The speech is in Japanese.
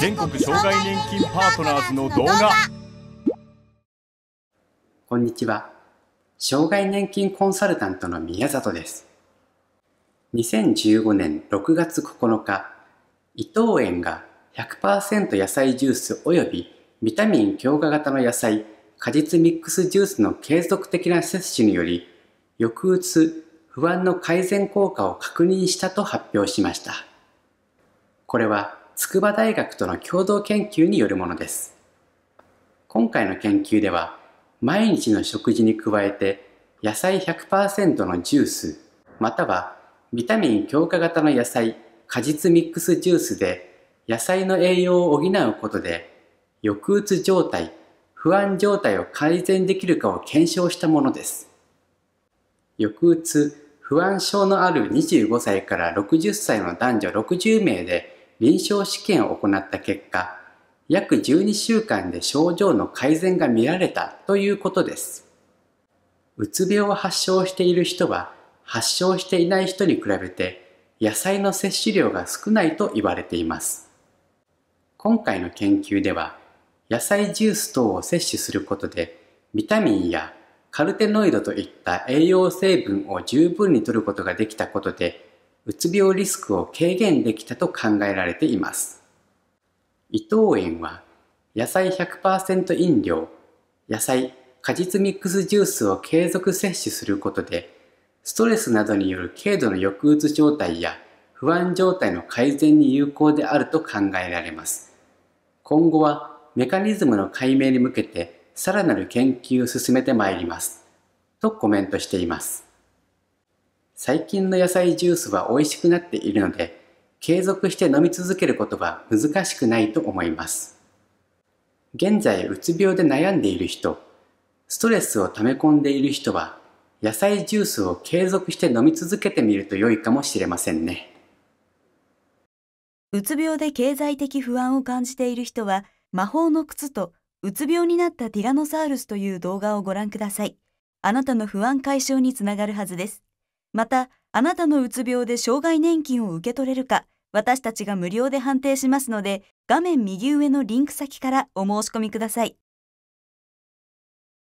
全国障害年金パートナーズの動画こんにちは障害年金コンサルタントの宮里です2015年6月9日伊藤園が100%野菜ジュースおよびビタミン強化型の野菜果実ミックスジュースの継続的な摂取により抑うつ不安の改善効果を確認したと発表しましたこれは筑波大学との共同研究によるものです。今回の研究では、毎日の食事に加えて、野菜100%のジュース、またはビタミン強化型の野菜、果実ミックスジュースで、野菜の栄養を補うことで、抑うつ状態、不安状態を改善できるかを検証したものです。抑うつ、不安症のある25歳から60歳の男女60名で臨床試験を行った結果、約12週間で症状の改善が見られたということです。うつ病を発症している人は、発症していない人に比べて野菜の摂取量が少ないと言われています。今回の研究では、野菜ジュース等を摂取することで、ビタミンやカルテノイドといった栄養成分を十分に摂ることができたことで、うつ病リスクを軽減できたと考えられています伊藤園は野菜100%飲料野菜果実ミックスジュースを継続摂取することでストレスなどによる軽度の抑うつ状態や不安状態の改善に有効であると考えられます今後はメカニズムの解明に向けてさらなる研究を進めてまいりますとコメントしています最近の野菜ジュースは美味しくなっているので、継続して飲み続けることは難しくないと思います。現在、うつ病で悩んでいる人、ストレスを溜め込んでいる人は、野菜ジュースを継続して飲み続けてみると良いかもしれませんね。うつ病で経済的不安を感じている人は、魔法の靴とうつ病になったティラノサウルスという動画をご覧ください。あなたの不安解消につながるはずです。またあなたのうつ病で障害年金を受け取れるか私たちが無料で判定しますので画面右上のリンク先からお申し込みください